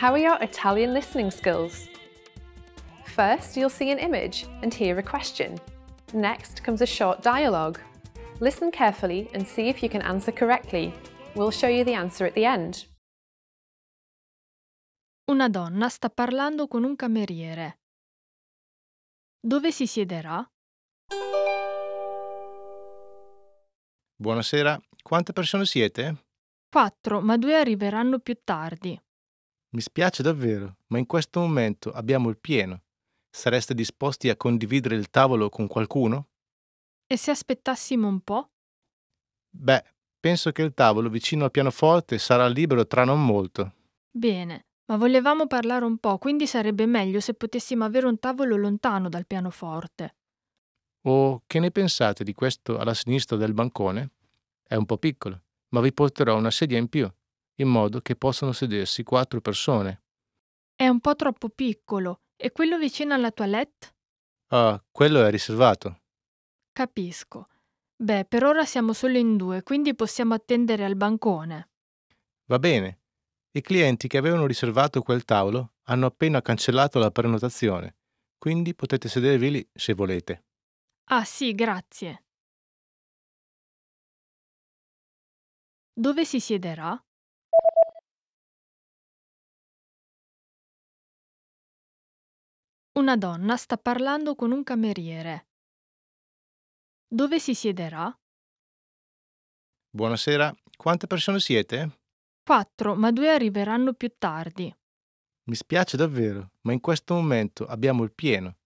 How are your Italian listening skills? First, you'll see an image and hear a question. Next comes a short dialogue. Listen carefully and see if you can answer correctly. We'll show you the answer at the end. Una donna sta parlando con un cameriere. Dove si siederà? Buonasera, quante persone siete? Quattro, ma due arriveranno più tardi. Mi spiace davvero, ma in questo momento abbiamo il pieno. Sareste disposti a condividere il tavolo con qualcuno? E se aspettassimo un po'? Beh, penso che il tavolo vicino al pianoforte sarà libero tra non molto. Bene, ma volevamo parlare un po', quindi sarebbe meglio se potessimo avere un tavolo lontano dal pianoforte. O che ne pensate di questo alla sinistra del bancone? È un po' piccolo, ma vi porterò una sedia in più in modo che possano sedersi quattro persone. È un po' troppo piccolo. E quello vicino alla toilette? Ah, quello è riservato. Capisco. Beh, per ora siamo solo in due, quindi possiamo attendere al bancone. Va bene. I clienti che avevano riservato quel tavolo hanno appena cancellato la prenotazione, quindi potete sedervi lì se volete. Ah sì, grazie. Dove si siederà? Una donna sta parlando con un cameriere. Dove si siederà? Buonasera, quante persone siete? Quattro, ma due arriveranno più tardi. Mi spiace davvero, ma in questo momento abbiamo il pieno.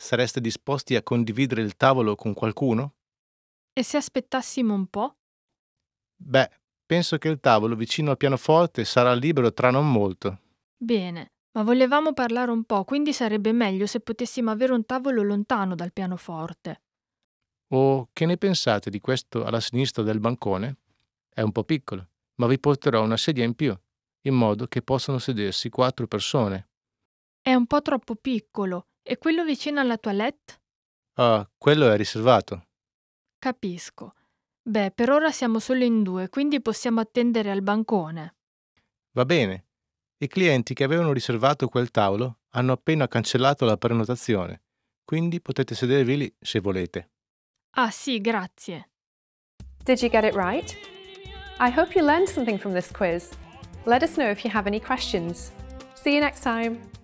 Sareste disposti a condividere il tavolo con qualcuno? E se aspettassimo un po'? Beh, penso che il tavolo vicino al pianoforte sarà libero tra non molto. Bene, ma volevamo parlare un po', quindi sarebbe meglio se potessimo avere un tavolo lontano dal pianoforte. Oh, che ne pensate di questo alla sinistra del bancone? È un po' piccolo, ma vi porterò una sedia in più, in modo che possano sedersi quattro persone. È un po' troppo piccolo. E quello vicino alla toilette? Ah, quello è riservato. Capisco. Beh, per ora siamo solo in due, quindi possiamo attendere al bancone. Va bene, i clienti che avevano riservato quel tavolo hanno appena cancellato la prenotazione, quindi potete sedervi lì se volete. Ah sì, grazie. Did you get it right? I hope you learned something from this quiz. Let us know if you have any questions. See you next time!